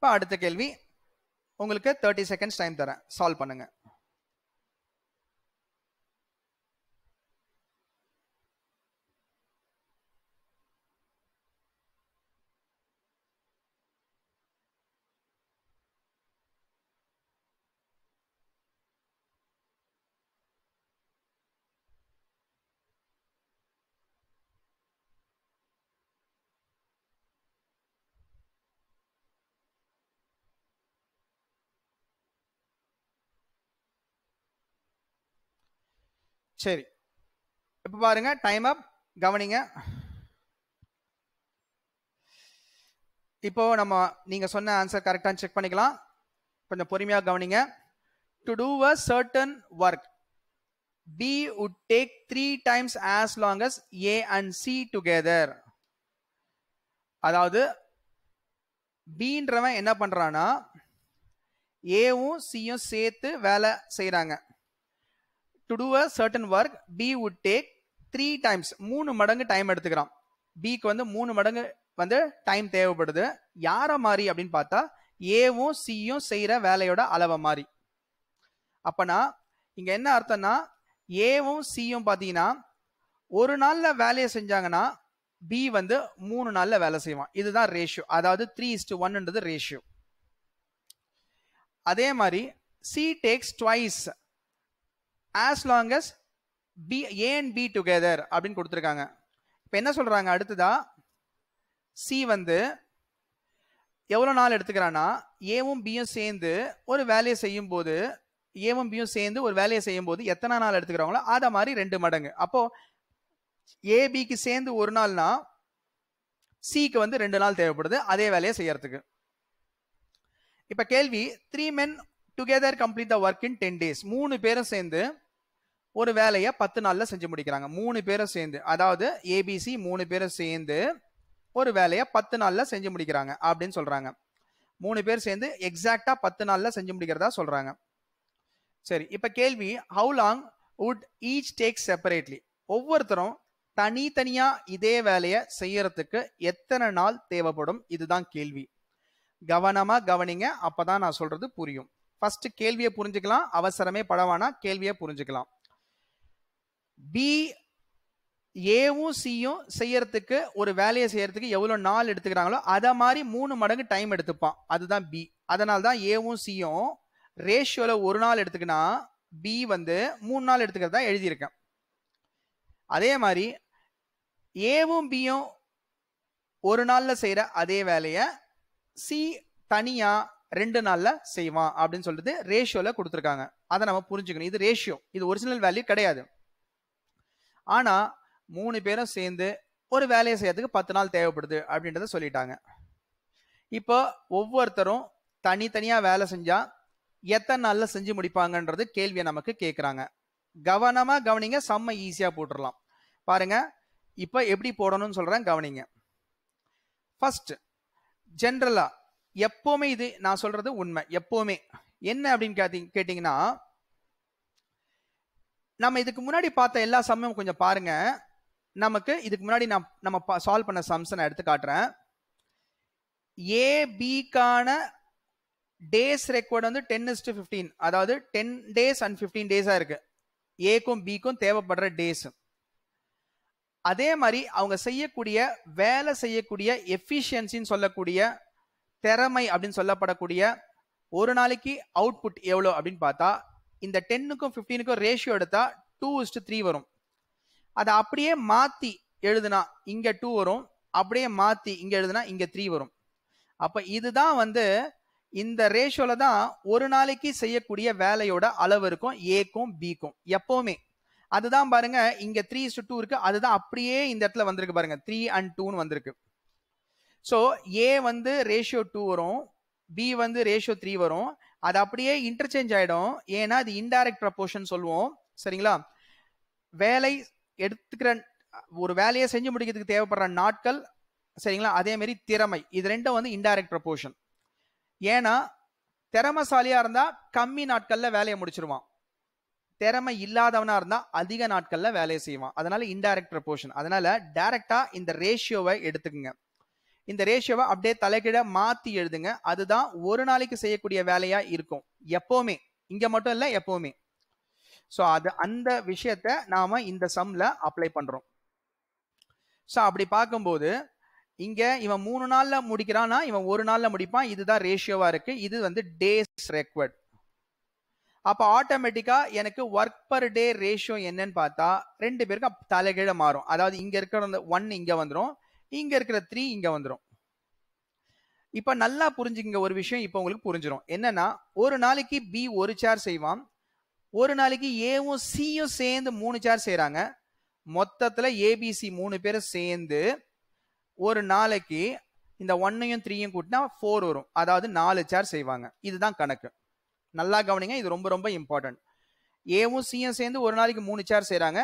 இப்போ அடுத்த கேள்வி உங்களுக்கு தேர்ட்டி செகண்ட்ஸ் டைம் தரேன் சால்வ் பண்ணுங்கள் சரி இப்போ பாருங்க டைம் அப் கவனிங்க இப்போ நம்ம நீங்க சொன்ன ஆன்சர் கரெக்டாக செக் பண்ணிக்கலாம் கொஞ்சம் பொறுமையாக கவனிங்க to do a certain work B would take three times as long as A and C together அதாவது பீன்றவன் என்ன பண்றான்னா ஏவும் சியும் சேர்த்து வேலை செய்கிறாங்க to do a certain work B would take three times மூணு மடங்கு டைம் எடுத்துக்கிறான் பிக்கு வந்து மூணு மடங்கு வந்து டைம் தேவைப்படுது யாரை மாதிரி அப்படின்னு பார்த்தா ஏவும் சியும் செய்கிற வேலையோட அளவை மாதிரி அப்பனா இங்கே என்ன அர்த்தம்னா ஏவும் சியும் பார்த்தீங்கன்னா ஒரு நாளில் வேலையை செஞ்சாங்கன்னா பி வந்து மூணு நாளில் வேலை செய்வான் இதுதான் ரேஷியோ அதாவது த்ரீ இஸ்டு ஒன்ன்றது ரேஷியோ அதே மாதிரி C takes twice as long as B A and B together அப்படின்னு கொடுத்துருக்காங்க இப்போ என்ன சொல்கிறாங்க அடுத்ததா சி வந்து எவ்வளோ நாள் எடுத்துக்கிறான்னா ஏவும் பியும் சேர்ந்து ஒரு வேலையை செய்யும்போது போது ஏவும் பியும் சேர்ந்து ஒரு வேலையை செய்யும் போது எத்தனை நாள் எடுத்துக்கிறாங்களோ அதை மாதிரி ரெண்டு மடங்கு அப்போது ஏபிக்கு சேர்ந்து ஒரு நாள்னா சிக்கு வந்து ரெண்டு நாள் தேவைப்படுது அதே வேலையை செய்யறதுக்கு இப்போ கேள்வி three men together complete the work in ten days மூணு பேரும் சேர்ந்து ஒரு வேலையை பத்து நாளில் செஞ்சு முடிக்கிறாங்க மூணு பேரும் சேர்ந்து அதாவது ஏபிசி மூணு பேரும் சேர்ந்து ஒரு வேலையை பத்து நாளில் செஞ்சு முடிக்கிறாங்க அப்படின்னு சொல்கிறாங்க மூணு பேர் சேர்ந்து எக்ஸாக்டாக பத்து நாளில் செஞ்சு முடிக்கிறதா சொல்கிறாங்க சரி இப்போ கேள்வி how long would each take separately ஒவ்வொருத்தரும் தனித்தனியாக இதே வேலையை செய்யறதுக்கு எத்தனை நாள் தேவைப்படும் இதுதான் கேள்வி கவனமாக கவனிங்க அப்போ தான் நான் சொல்கிறது புரியும் ஃபர்ஸ்ட் கேள்வியை புரிஞ்சுக்கலாம் அவசரமே படவானா கேள்வியை புரிஞ்சுக்கலாம் பி ஏவும் சியும் செய்யறதுக்கு ஒரு வேலையை செய்யறதுக்கு எவ்வளோ நாள் எடுத்துக்கிறாங்களோ அதை மாதிரி மூணு மடங்கு டைம் எடுத்துப்பான் அதுதான் பி அதனால தான் ஏவும் சியும் ரேஷியோவில் ஒரு நாள் எடுத்துக்கினா பி வந்து மூணு நாள் எடுத்துக்கிறதா எழுதியிருக்கேன் அதே மாதிரி ஏவும் பியும் ஒரு நாளில் செய்கிற அதே வேலையை சி தனியாக ரெண்டு நாள்ல செய்வான் அப்படின்னு சொல்றது ரேஷியோல கொடுத்துருக்காங்க அதை நம்ம புரிஞ்சுக்கணும் இது ரேஷியோ இது ஒரிஜினல் வேல்யூ கிடையாது ஆனா மூணு பேரும் சேர்ந்து ஒரு வேலையை செய்யறதுக்கு பத்து நாள் தேவைப்படுது அப்படின்றத சொல்லிட்டாங்க இப்போ ஒவ்வொருத்தரும் தனித்தனியா வேலை செஞ்சா எத்தனை நாள்ல செஞ்சு முடிப்பாங்கன்றது கேள்வியை நமக்கு கேட்குறாங்க கவனமா கவனிங்க செம்ம ஈஸியா போட்டுடலாம் பாருங்க இப்போ எப்படி போடணும்னு சொல்றேன் கவனிங்க ஃபர்ஸ்ட் ஜென்ரலாக எப்போவுமே இது நான் சொல்றது உண்மை எப்போவுமே என்ன அப்படின்னு கேட்டி கேட்டிங்கன்னா நம்ம இதுக்கு முன்னாடி பார்த்த எல்லா சமயமும் கொஞ்சம் பாருங்க நமக்கு இதுக்கு முன்னாடி நான் நம்ம சால்வ் பண்ண சம்ஸ் நான் எடுத்து காட்டுறேன் ஏபிக்கான டேஸ் ரெக்கார்டு வந்து டென் இஸ்டு ஃபிஃப்டீன் அதாவது டென் டேஸ் அண்ட் ஃபிஃப்டீன் டேஸாக இருக்கு ஏக்கும் பிக்கும் தேவைப்படுற டேஸ் அதே மாதிரி அவங்க செய்யக்கூடிய வேலை செய்யக்கூடிய எஃபிஷியன்சின்னு சொல்லக்கூடிய திறமை அப்படின்னு சொல்லப்படக்கூடிய ஒரு நாளைக்கு அவுட்புட் எவ்வளோ அப்படின்னு பார்த்தா இந்த டென்னுக்கும் ஃபிஃப்டீனுக்கும் ரேஷியோ எடுத்தா டூ இஸ்ட்டு த்ரீ வரும் அதை அப்படியே மாற்றி எழுதுனா இங்கே டூ வரும் அப்படியே மாற்றி இங்கே எழுதுனா இங்கே த்ரீ வரும் அப்போ இதுதான் வந்து இந்த ரேஷியோவில் தான் ஒரு நாளைக்கு செய்யக்கூடிய வேலையோட அளவு இருக்கும் ஏக்கும் பிக்கும் எப்போவுமே அதுதான் பாருங்க இங்கே த்ரீ இஸ்டு டூ இருக்கு அதுதான் அப்படியே இந்த இடத்துல வந்திருக்கு பாருங்க த்ரீ அண்ட் டூன்னு வந்திருக்கு ஸோ ஏ வந்து ரேஷியோ டூ வரும் பி வந்து ரேஷியோ த்ரீ வரும் அது அப்படியே இன்டர்சேஞ்ச் ஆகிடும் ஏன்னா அது இன்டைரக்ட் ப்ரப்போர்ஷன் சொல்லுவோம் சரிங்களா வேலை எடுத்துக்கிற ஒரு வேலையை செஞ்சு முடிக்கிறதுக்கு தேவைப்படுற நாட்கள் சரிங்களா அதே மாதிரி திறமை இது ரெண்டும் வந்து இன்டைரக்ட் ப்ரப்போர்ஷன் ஏன்னா திறமைசாலியாக இருந்தால் கம்மி நாட்களில் வேலையை முடிச்சிருவான் திறமை இல்லாதவனாக இருந்தால் அதிக நாட்களில் வேலையை செய்வான் அதனால இன்டைரக்ட் ப்ரப்போர்ஷன் அதனால டைரக்டாக இந்த ரேஷியோவை எடுத்துக்கோங்க இந்த ரேஷியோவை அப்படியே தலைகிட மாத்தி எழுதுங்க அதுதான் ஒரு நாளைக்கு செய்யக்கூடிய வேலையா இருக்கும் எப்பவுமே இங்க மட்டும் இல்லை எப்பவுமே ஸோ அது அந்த விஷயத்த நாம இந்த சம்ல அப்ளை பண்றோம் ஸோ அப்படி பார்க்கும்போது இங்க இவன் மூணு நாள்ல முடிக்கிறான்னா இவன் ஒரு நாள்ல முடிப்பான் இதுதான் ரேஷியோவா இருக்கு இது வந்து டேஸ் ரெக்வர்ட் அப்போ ஆட்டோமேட்டிக்கா எனக்கு ஒர்க் பர் டே ரேஷியோ என்னன்னு பார்த்தா ரெண்டு பேருக்கும் தலைகீழ மாறும் அதாவது இங்க இருக்கிற ஒன் இங்க வந்துடும் இங்க இருக்கிற த்ரீ இங்க வந்துடும் இப்ப நல்லா புரிஞ்சுக்கிங்க ஒரு விஷயம் இப்ப உங்களுக்கு புரிஞ்சிடும் என்னன்னா ஒரு நாளைக்கு பி ஒரு சேர் செய்வான் ஒரு நாளைக்கு ஏவும் சியும் சேர்ந்து மூணு சேர் செய்யறாங்க மொத்தத்துல ஏபிசி மூணு பேரும் சேர்ந்து ஒரு நாளைக்கு இந்த ஒன்னையும் த்ரீயும் கூட்டினா ஃபோர் வரும் அதாவது நாலு சேர் செய்வாங்க இதுதான் கணக்கு நல்லா கவனிங்க இது ரொம்ப ரொம்ப இம்பார்ட்டன்ட் ஏவும் சியும் சேர்ந்து ஒரு நாளைக்கு மூணு சேர் செய்கிறாங்க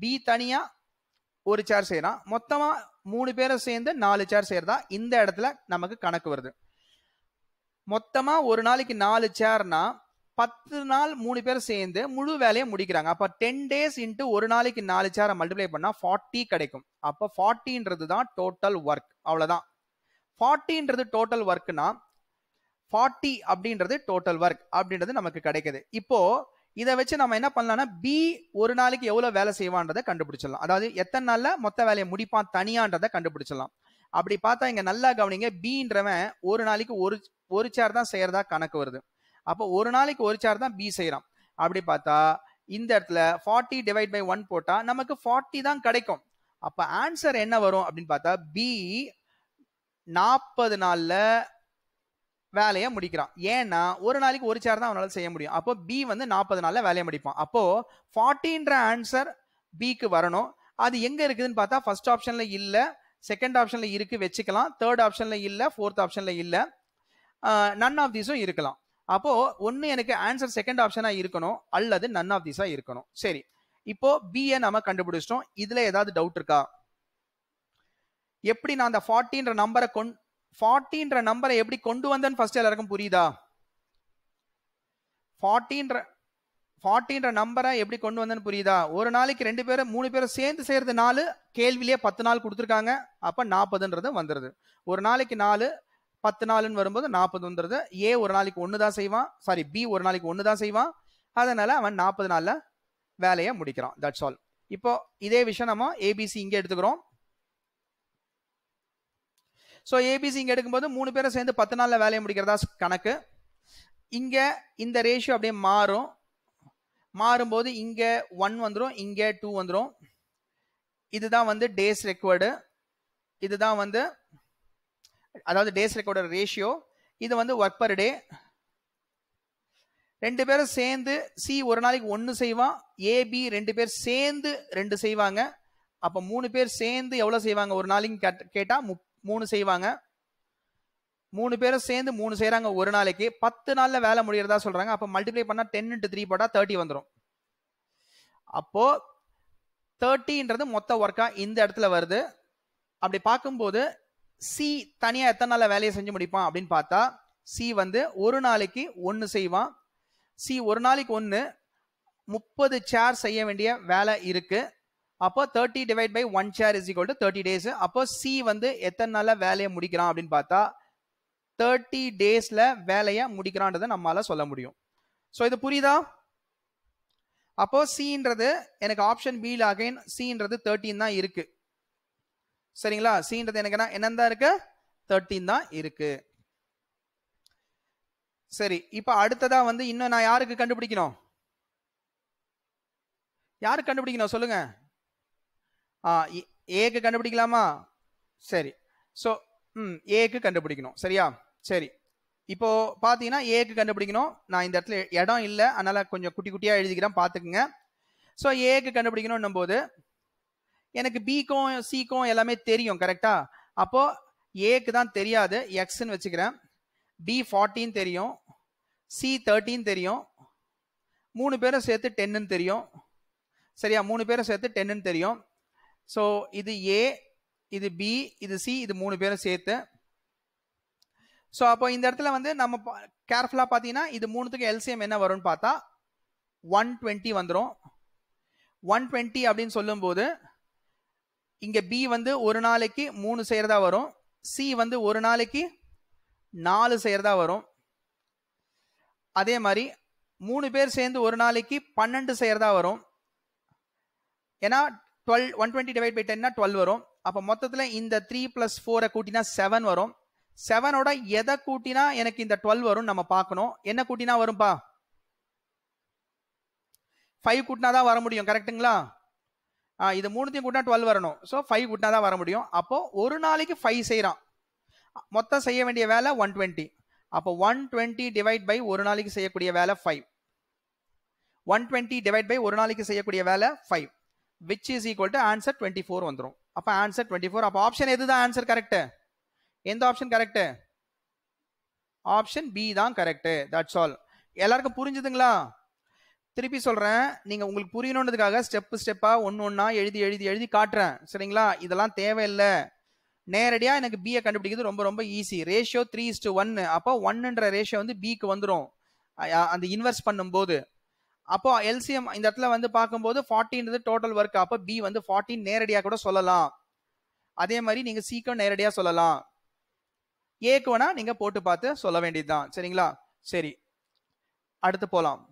பி தனியாக ஒரு சேர் செய்கிறோம் மொத்தமாக மூணு பேரும் சேர்ந்து நாலு சேர் செய்கிறதா இந்த இடத்துல நமக்கு கணக்கு வருது மொத்தமாக ஒரு நாளைக்கு நாலு சேர்னா பத்து நாள் மூணு பேர் சேர்ந்து முழு வேலையை முடிக்கிறாங்க அப்போ டென் டேஸ் இன்ட்டு ஒரு நாளைக்கு நாலு சேரை மல்டிப்ளை பண்ணால் ஃபார்ட்டி கிடைக்கும் அப்போ ஃபார்ட்டின்றது தான் டோட்டல் ஒர்க் அவ்வளோதான் ஃபார்ட்டின்றது டோட்டல் ஒர்க்குனா ஃபார்ட்டி அப்படின்றது டோட்டல் ஒர்க் அப்படின்றது நமக்கு கிடைக்குது இப்போது இதை வச்சு நம்ம என்ன பண்ணலாம்னா பி ஒரு நாளைக்கு எவ்வளோ வேலை செய்வான்றதை கண்டுபிடிச்சிடலாம் அதாவது எத்தனை நாளில் மொத்த வேலையை முடிப்பான் தனியான்றதை கண்டுபிடிச்சிடலாம் அப்படி பார்த்தா இங்கே நல்லா கவனிங்க பின்றவன் ஒரு நாளைக்கு ஒரு ஒரு சேர் தான் செய்கிறதா கணக்கு வருது அப்போ ஒரு நாளைக்கு ஒரு சேர் தான் பி செய்கிறான் அப்படி பார்த்தா இந்த இடத்துல ஃபார்ட்டி டிவைட் பை ஒன் போட்டால் நமக்கு ஃபார்ட்டி தான் கிடைக்கும் அப்போ ஆன்சர் என்ன வரும் அப்படின்னு பார்த்தா பி நாற்பது நாளில் வேலையை முடிக்கிறான் ஏன்னா ஒரு நாளைக்கு ஒரு சேர் தான் அவனால் செய்ய முடியும் அப்போ பி வந்து நாற்பது நாளில் வேலையை முடிப்பான் அப்போது ஃபார்ட்டின்ற ஆன்சர் பிக்கு வரணும் அது எங்கே இருக்குதுன்னு பார்த்தா ஃபர்ஸ்ட் ஆப்ஷனில் இல்லை செகண்ட் ஆப்ஷனில் இருக்குது வச்சுக்கலாம் தேர்ட் ஆப்ஷனில் இல்லை ஃபோர்த் ஆப்ஷனில் இல்லை நன் ஆஃப் தீஸும் இருக்கலாம் அப்போது ஒன்று எனக்கு ஆன்சர் செகண்ட் ஆப்ஷனாக இருக்கணும் அல்லது நன் ஆஃப் தீஸாக இருக்கணும் சரி இப்போ பிஏ நம்ம கண்டுபிடிச்சிட்டோம் இதில் ஏதாவது டவுட் இருக்கா எப்படி நான் அந்த ஃபார்ட்டின்ற நம்பரை கொண்டு ஃபார்ட்டின்ற நம்பரை எப்படி கொண்டு வந்தேன்னு ஃபர்ஸ்ட் எல்லாருக்கும் புரியுதா ஃபார்ட்டின்ற ஃபார்ட்டின்ற நம்பரை எப்படி கொண்டு வந்தேன்னு புரியுதா ஒரு நாளைக்கு ரெண்டு பேரும் மூணு பேரும் சேர்ந்து செய்கிறது நாலு கேள்வியிலேயே பத்து நாள் கொடுத்துருக்காங்க அப்போ நாற்பதுன்றது வந்துடுது ஒரு நாளைக்கு நாலு பத்து நாளுன்னு வரும்போது நாற்பதுன்றது ஏ ஒரு நாளைக்கு ஒன்று தான் செய்வான் சாரி பி ஒரு நாளைக்கு ஒன்று தான் செய்வான் அதனால் அவன் நாற்பது நாளில் வேலையை முடிக்கிறான் தட்ஸ் ஆல் இப்போ இதே விஷயம் நம்ம ஏபிசி இங்கே எடுத்துக்கிறோம் ஸோ ஏபிசி இங்கே எடுக்கும்போது மூணு பேரும் சேர்ந்து பத்து நாளில் வேலையை முடிக்கிறதா கணக்கு இங்கே இந்த ரேஷியோ அப்படியே மாறும் மாறும்போது இங்கே ஒன் வந்துடும் இங்கே டூ வந்துடும் இதுதான் வந்து டேஸ் ரெக்கார்டு இதுதான் வந்து அதாவது டேஸ் ரெக்கார்டு ரேஷியோ இது வந்து ஒர்க் பர் டே ரெண்டு பேரும் சேர்ந்து சி ஒரு நாளைக்கு ஒன்று செய்வான் ஏபி ரெண்டு பேர் சேர்ந்து ரெண்டு செய்வாங்க அப்போ மூணு பேர் சேர்ந்து எவ்வளோ செய்வாங்க ஒரு நாளைக்கு கேட்டால் முப் மூணு செய்வாங்க மூணு பேரும் சேர்ந்து மூணு செய்கிறாங்க ஒரு நாளைக்கு பத்து நாளில் வேலை முடிகிறதா சொல்கிறாங்க அப்போ மல்டிப்ளை பண்ணால் டென் இன்ட்டு த்ரீ போட்டால் தேர்ட்டி வந்துடும் அப்போது தேர்ட்டின்றது மொத்த ஒர்க்காக இந்த இடத்துல வருது அப்படி பார்க்கும்போது சி தனியாக எத்தனை நாளில் வேலையை செஞ்சு முடிப்பான் அப்படின்னு பார்த்தா சி வந்து ஒரு நாளைக்கு ஒன்று செய்வான் சி ஒரு நாளைக்கு ஒன்று முப்பது சேர் செய்ய வேண்டிய வேலை இருக்குது அப்போ thirty divide by one share is equal to thirty days அப்போ சி வந்து எத்தனை நாளில் வேலையை முடிக்கிறான் அப்படின்னு பார்த்தா தேர்ட்டி டேஸில் வேலையை முடிக்கிறான்றதை நம்மளால் சொல்ல முடியும் ஸோ இது புரியுதா அப்போ சின்றது எனக்கு ஆப்ஷன் பியில் அகைன் சின்றது தேர்ட்டின் தான் இருக்கு சரிங்களா சின்றது எனக்கு என்ன தான் இருக்கு தேர்ட்டின் தான் இருக்கு சரி இப்போ அடுத்ததா வந்து இன்னும் நான் யாருக்கு கண்டுபிடிக்கணும் யாருக்கு கண்டுபிடிக்கணும் சொல்லுங்க ஏக்கு கண்டுபிடிக்கலாமா சரி ஸோ ம் ஏக்கு கண்டுபிடிக்கணும் சரியா சரி இப்போ பார்த்தீங்கன்னா ஏக்கு கண்டுபிடிக்கணும் நான் இந்த இடத்துல இடம் இல்லை அதனால் கொஞ்சம் குட்டி குட்டியாக எழுதிக்கிறேன் பார்த்துக்குங்க ஸோ ஏக்கு கண்டுபிடிக்கணும் போது எனக்கு பிக்கும் சிக்கும் எல்லாமே தெரியும் கரெக்டா அப்போ ஏக்கு தான் தெரியாது எக்ஸ்ன்னு வச்சுக்கிறேன் பி ஃபார்ட்டின் தெரியும் சி தேர்ட்டின் தெரியும் மூணு பேரும் சேர்த்து டென்னுன்னு தெரியும் சரியா மூணு பேரும் சேர்த்து டென்னுன்னு தெரியும் ஸோ இது ஏ இது பி இது சி இது மூணு பேரும் சேர்த்து ஸோ அப்போ இந்த இடத்துல வந்து நம்ம கேர்ஃபுல்லாக பார்த்தீங்கன்னா இது மூணுத்துக்கு எல்சிஎம் என்ன வரும்னு பார்த்தா ஒன் டுவெண்ட்டி வந்துடும் ஒன் டுவெண்ட்டி அப்படின்னு சொல்லும்போது இங்கே பி வந்து ஒரு நாளைக்கு மூணு செய்கிறதா வரும் சி வந்து ஒரு நாளைக்கு நாலு செய்கிறதா வரும் அதே மாதிரி மூணு பேர் சேர்ந்து ஒரு நாளைக்கு பன்னெண்டு செய்கிறதா வரும் ஏன்னா twelve one twenty divide by டென்னா டுவெல் வரும் அப்போ மொத்தத்தில் இந்த த்ரீ ப்ளஸ் ஃபோரை கூட்டினா செவன் வரும் செவனோட எதை கூட்டினா எனக்கு இந்த டுவெல் வரும் நம்ம பார்க்கணும் என்ன கூட்டினா வரும்ப்பா ஃபைவ் கூட்டினா தான் வர முடியும் கரெக்டுங்களா இது மூணுத்தையும் கூட்டினா டுவெல் வரணும் ஸோ ஃபைவ் கூட்டினா தான் வர முடியும் அப்போது ஒரு நாளைக்கு ஃபைவ் செய்கிறான் மொத்தம் செய்ய வேண்டிய வேலை ஒன் டுவெண்ட்டி அப்போ ஒன் டுவெண்ட்டி டிவைட் பை ஒரு நாளைக்கு செய்யக்கூடிய வேலை five one twenty divide by ஒரு நாளைக்கு செய்யக்கூடிய வேலை five which is equal to answer twenty four வந்துடும் அப்போ ஆன்சர் டுவெண்ட்டி ஃபோர் அப்போ ஆப்ஷன் எது தான் ஆன்சர் கரெக்டு எந்த ஆப்ஷன் கரெக்டு ஆப்ஷன் பி தான் கரெக்டு தட்ஸ் ஆல் எல்லாருக்கும் புரிஞ்சுதுங்களா திருப்பி சொல்கிறேன் நீங்கள் உங்களுக்கு புரியணுன்றதுக்காக ஸ்டெப்பு ஸ்டெப்பாக ஒன்று ஒன்றா எழுதி எழுதி எழுதி காட்டுறேன் சரிங்களா இதெல்லாம் தேவையில்லை நேரடியாக எனக்கு பியை கண்டுபிடிக்கிறது ரொம்ப ரொம்ப ஈஸி ரேஷியோ த்ரீ இஸ்டு ஒன்று அப்போ ஒன்னுன்ற ரேஷியோ வந்து பிக்கு வந்துடும் அந்த இன்வெஸ்ட் பண்ணும்போது அப்போ எல்சிஎம் இந்த இடத்துல வந்து பார்க்கும்போது ஃபார்ட்டின்றது டோட்டல் ஒர்க் அப்போ பி வந்து ஃபார்ட்டின் நேரடியாக கூட சொல்லலாம் அதே மாதிரி நீங்கள் சீக்கிரம் நேரடியாக சொல்லலாம் ஏக்கு நீங்கள் போட்டு பார்த்து சொல்ல வேண்டியதுதான் சரிங்களா சரி அடுத்து போகலாம்